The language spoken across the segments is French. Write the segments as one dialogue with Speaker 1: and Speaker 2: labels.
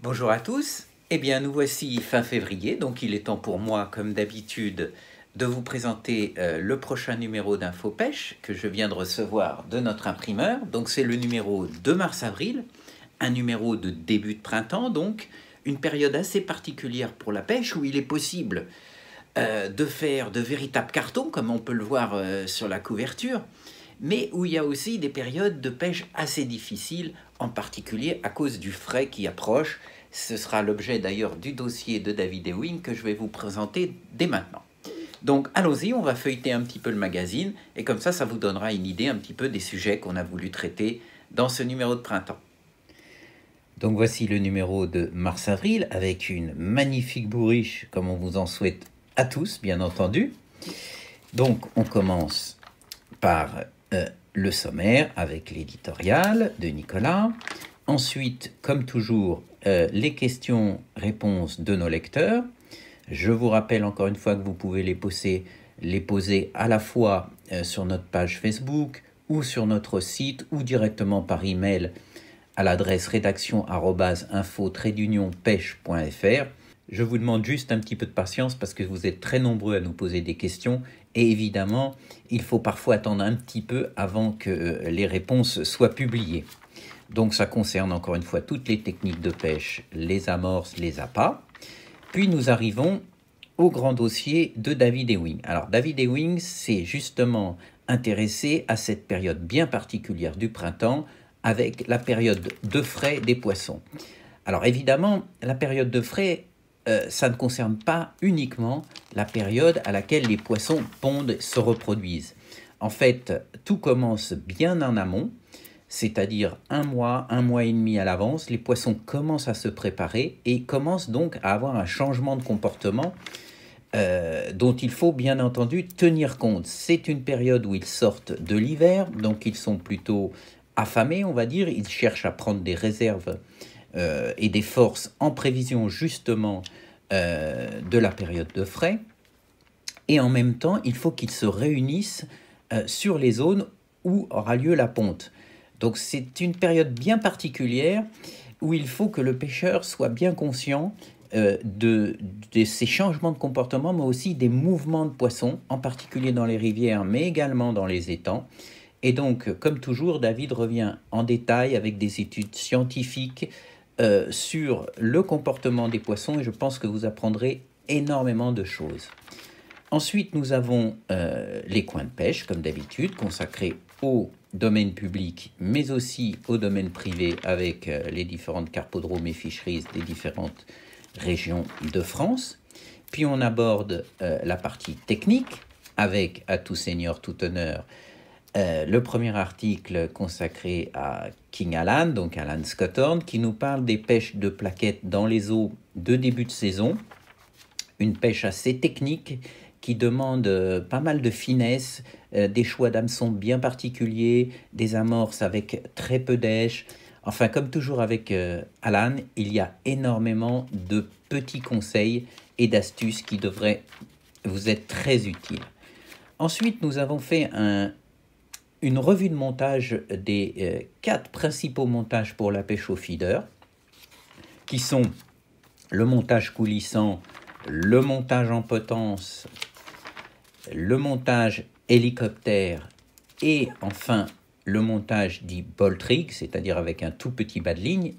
Speaker 1: Bonjour à tous. Eh bien, nous voici fin février, donc il est temps pour moi, comme d'habitude, de vous présenter euh, le prochain numéro Pêche que je viens de recevoir de notre imprimeur. Donc, c'est le numéro de mars-avril, un numéro de début de printemps, donc une période assez particulière pour la pêche où il est possible euh, de faire de véritables cartons, comme on peut le voir euh, sur la couverture, mais où il y a aussi des périodes de pêche assez difficiles en particulier à cause du frais qui approche. Ce sera l'objet d'ailleurs du dossier de David Ewing que je vais vous présenter dès maintenant. Donc allons-y, on va feuilleter un petit peu le magazine et comme ça, ça vous donnera une idée un petit peu des sujets qu'on a voulu traiter dans ce numéro de printemps. Donc voici le numéro de mars-avril avec une magnifique bourriche comme on vous en souhaite à tous, bien entendu. Donc on commence par euh, le sommaire avec l'éditorial de Nicolas. Ensuite, comme toujours, euh, les questions-réponses de nos lecteurs. Je vous rappelle encore une fois que vous pouvez les poser, les poser à la fois euh, sur notre page Facebook ou sur notre site ou directement par email à l'adresse rédaction-info-pêche.fr je vous demande juste un petit peu de patience parce que vous êtes très nombreux à nous poser des questions et évidemment, il faut parfois attendre un petit peu avant que euh, les réponses soient publiées. Donc ça concerne encore une fois toutes les techniques de pêche, les amorces, les appâts. Puis nous arrivons au grand dossier de David Ewing. Alors David Ewing s'est justement intéressé à cette période bien particulière du printemps avec la période de frais des poissons. Alors évidemment, la période de frais euh, ça ne concerne pas uniquement la période à laquelle les poissons pondent se reproduisent. En fait, tout commence bien en amont, c'est-à-dire un mois, un mois et demi à l'avance, les poissons commencent à se préparer et commencent donc à avoir un changement de comportement euh, dont il faut bien entendu tenir compte. C'est une période où ils sortent de l'hiver, donc ils sont plutôt affamés, on va dire, ils cherchent à prendre des réserves euh, et des forces en prévision justement euh, de la période de frais. Et en même temps, il faut qu'ils se réunissent euh, sur les zones où aura lieu la ponte. Donc c'est une période bien particulière où il faut que le pêcheur soit bien conscient euh, de, ces changements de comportement, mais aussi des mouvements de poissons, en particulier dans les rivières, mais également dans les étangs. Et donc, comme toujours, David revient en détail avec des études scientifiques, euh, sur le comportement des poissons et je pense que vous apprendrez énormément de choses. Ensuite, nous avons euh, les coins de pêche, comme d'habitude, consacrés au domaine public, mais aussi au domaine privé avec euh, les différentes carpodromes et ficheries des différentes régions de France. Puis on aborde la partie technique avec, à tout seigneur, tout honneur, euh, le premier article consacré à King Alan, donc Alan scotthorn qui nous parle des pêches de plaquettes dans les eaux de début de saison. Une pêche assez technique qui demande euh, pas mal de finesse, euh, des choix d'hameçons bien particuliers, des amorces avec très peu d'èches. Enfin, comme toujours avec Alan, il y a énormément de petits conseils et d'astuces qui devraient vous être très utiles. Ensuite, nous avons fait un, une revue de montage des euh, quatre principaux montages pour la pêche au feeder, qui sont le montage coulissant, le montage en potence, le montage hélicoptère et enfin le montage dit bolt rig, c'est-à-dire avec un tout petit bas de ligne.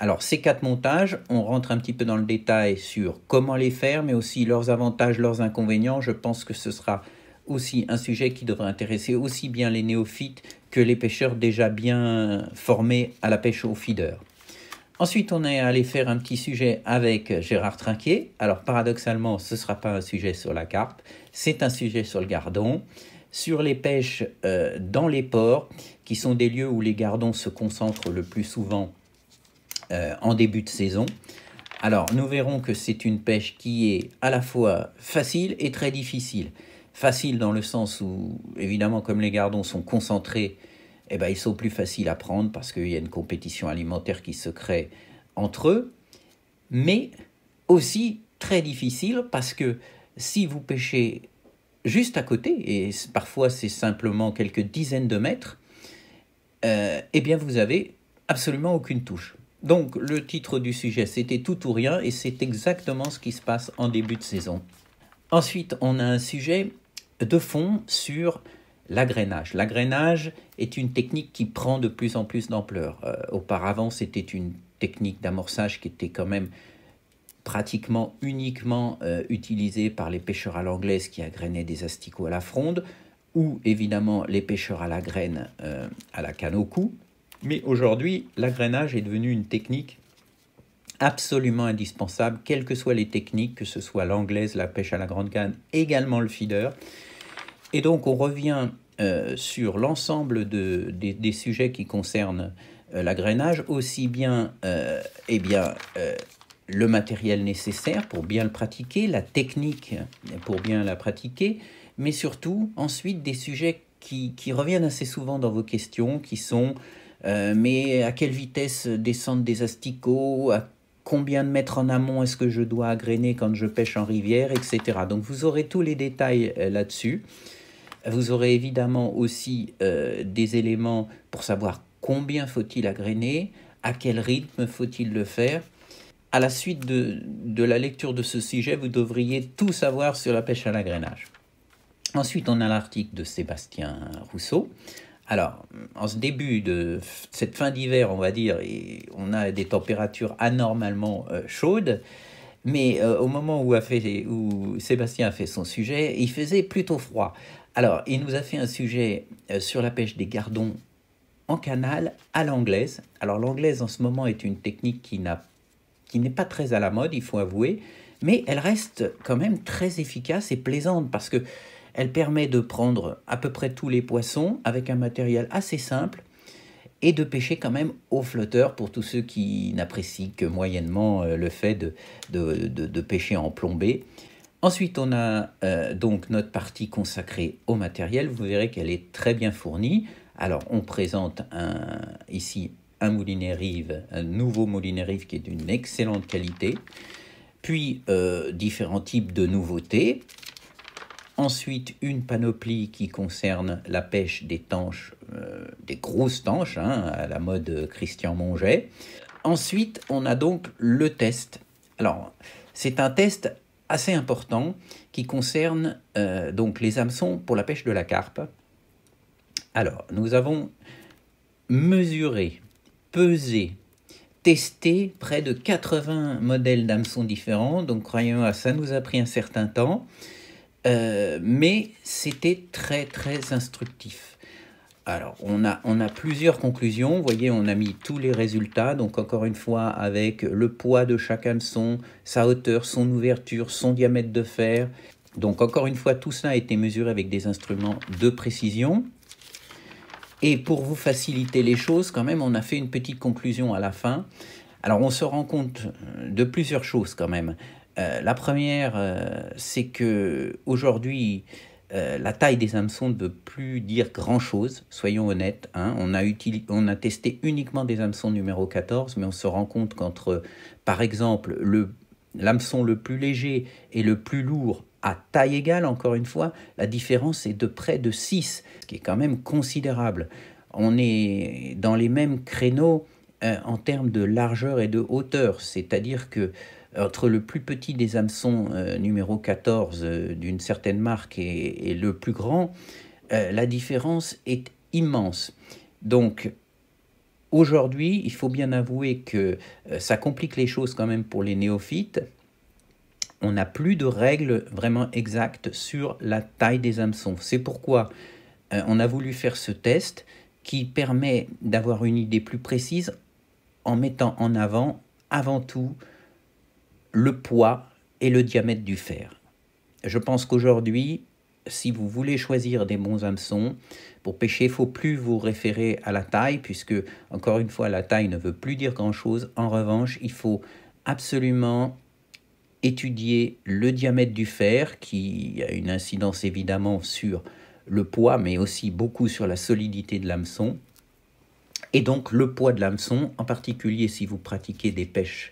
Speaker 1: Alors ces quatre montages, on rentre un petit peu dans le détail sur comment les faire, mais aussi leurs avantages, leurs inconvénients. Je pense que ce sera aussi un sujet qui devrait intéresser aussi bien les néophytes que les pêcheurs déjà bien formés à la pêche au feeder. Ensuite, on est allé faire un petit sujet avec Gérard Trinquier. Alors, paradoxalement, ce ne sera pas un sujet sur la carpe, c'est un sujet sur le gardon, sur les pêches euh, dans les ports, qui sont des lieux où les gardons se concentrent le plus souvent euh, en début de saison. Alors, nous verrons que c'est une pêche qui est à la fois facile et très difficile. Facile dans le sens où, évidemment, comme les gardons sont concentrés, eh ben, ils sont plus faciles à prendre parce qu'il y a une compétition alimentaire qui se crée entre eux, mais aussi très difficile parce que si vous pêchez juste à côté, et parfois c'est simplement quelques dizaines de mètres, euh, eh bien vous avez absolument aucune touche. Donc le titre du sujet, c'était tout ou rien, et c'est exactement ce qui se passe en début de saison. Ensuite, on a un sujet de fond sur l'agrénage. L'agrénage est une technique qui prend de plus en plus d'ampleur. Euh, auparavant, c'était une technique d'amorçage qui était quand même pratiquement uniquement euh, utilisée par les pêcheurs à l'anglaise qui agrénaient des asticots à la fronde, ou évidemment les pêcheurs à la graine euh, à la canne au cou. Mais aujourd'hui, l'agrénage est devenu une technique absolument indispensable, quelles que soient les techniques, que ce soit l'anglaise, la pêche à la grande canne, également le feeder. Et donc on revient euh, sur l'ensemble des, sujets qui concernent euh, l'agrainage, aussi bien, euh, eh bien le matériel nécessaire pour bien le pratiquer, la technique pour bien la pratiquer, mais surtout ensuite des sujets qui, reviennent assez souvent dans vos questions, qui sont mais à quelle vitesse descendent des asticots, à combien de mètres en amont est-ce que je dois agrainer quand je pêche en rivière, etc. Donc vous aurez tous les détails là-dessus. Vous aurez évidemment aussi euh, des éléments pour savoir combien faut-il agréner, à quel rythme faut-il le faire. À la suite de, la lecture de ce sujet, vous devriez tout savoir sur la pêche à l'agrénage. Ensuite, on a l'article de Sébastien Rousseau. Alors, en ce début de cette fin d'hiver, on va dire, on a des températures anormalement euh, chaudes. Mais euh, au moment où, où, Sébastien a fait son sujet, il faisait plutôt froid. Alors, il nous a fait un sujet euh, sur la pêche des gardons en canal à l'anglaise. Alors, l'anglaise en ce moment est une technique qui n'est pas très à la mode, il faut avouer, mais elle reste quand même très efficace et plaisante parce qu'elle permet de prendre à peu près tous les poissons avec un matériel assez simple et de pêcher quand même au flotteur pour tous ceux qui n'apprécient que moyennement euh, le fait de, de pêcher en plombé. Ensuite, on a euh, donc notre partie consacrée au matériel. Vous verrez qu'elle est très bien fournie. Alors, on présente un, ici un moulinet rive, un nouveau moulinet rive qui est d'une excellente qualité. Puis, euh, différents types de nouveautés. Ensuite, une panoplie qui concerne la pêche des tanches, euh, des grosses tanches, hein, à la mode Christian Monget. Ensuite, on a donc le test. Alors, c'est un test assez important qui concerne euh, donc les hameçons pour la pêche de la carpe. Alors, nous avons mesuré, pesé, testé près de 80 modèles d'hameçons différents. Donc, croyez-moi, ça nous a pris un certain temps. Euh, mais c'était très très instructif alors, on a, on a plusieurs conclusions. Vous voyez, on a mis tous les résultats. Donc, encore une fois, avec le poids de chaque son, sa hauteur, son ouverture, son diamètre de fer. Donc, encore une fois, tout cela a été mesuré avec des instruments de précision. Et pour vous faciliter les choses, quand même, on a fait une petite conclusion à la fin. Alors, on se rend compte euh, de plusieurs choses quand même. Euh, la première, euh, c'est que aujourd'hui, euh, la taille des hameçons ne veut plus dire grand-chose, soyons honnêtes. Hein. On, a testé uniquement des hameçons numéro 14, mais on se rend compte qu'entre, par exemple, l'hameçon le, le plus léger et le plus lourd à taille égale, encore une fois, la différence est de près de 6, ce qui est quand même considérable. On est dans les mêmes créneaux euh, en termes de largeur et de hauteur, c'est-à-dire que euh, entre le plus petit des hameçons euh, numéro 14 d'une certaine marque et, le plus grand, la différence est immense. Donc aujourd'hui, il faut bien avouer que ça complique les choses quand même pour les néophytes. On n'a plus de règles vraiment exactes sur la taille des hameçons. C'est pourquoi on a voulu faire ce test qui permet d'avoir une idée plus précise en mettant en avant avant tout le poids et le diamètre du fer. Je pense qu'aujourd'hui, si vous voulez choisir des bons hameçons, pour pêcher, il faut plus vous référer à la taille, puisque, encore une fois, la taille ne veut plus dire grand-chose. En revanche, il faut absolument étudier le diamètre du fer, qui a une incidence évidemment sur le poids, mais aussi beaucoup sur la solidité de l'hameçon. Et donc le poids de l'hameçon, en particulier si vous pratiquez des pêches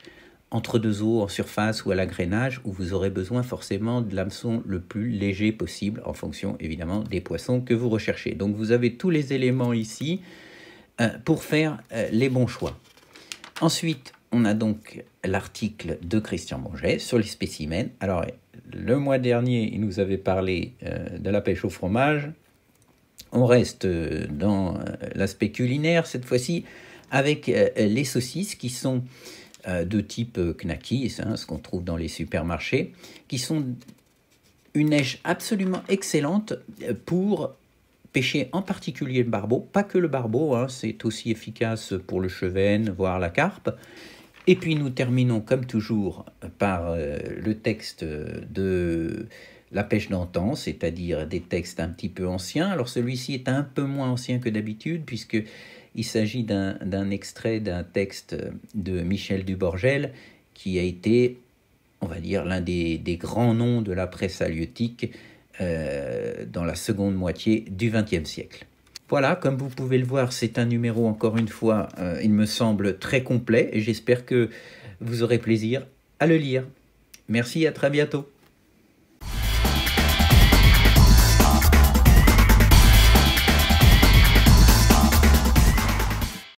Speaker 1: entre deux eaux, en surface ou à l'agrénage, où vous aurez besoin forcément de l'hameçon le plus léger possible, en fonction évidemment des poissons que vous recherchez. Donc vous avez tous les éléments ici euh, pour faire euh, les bons choix. Ensuite, on a donc l'article de Christian Monget sur les spécimens. Alors, le mois dernier, il nous avait parlé euh, de la pêche au fromage. On reste euh, dans euh, l'aspect culinaire cette fois-ci avec euh, les saucisses qui sont de type knackis, hein, ce qu'on trouve dans les supermarchés, qui sont une neige absolument excellente pour pêcher en particulier le barbeau, pas que le barbeau, hein, c'est aussi efficace pour le chevenne, voire la carpe. Et puis nous terminons comme toujours par le texte de la pêche d'antan, c'est-à-dire des textes un petit peu anciens. Alors celui-ci est un peu moins ancien que d'habitude, puisqu'il s'agit d'un extrait d'un texte de Michel Duborgel, qui a été, on va dire, l'un des, grands noms de la presse halieutique euh, dans la seconde moitié du XXe siècle. Voilà, comme vous pouvez le voir, c'est un numéro, encore une fois, euh, il me semble très complet, et j'espère que vous aurez plaisir à le lire. Merci, à très bientôt.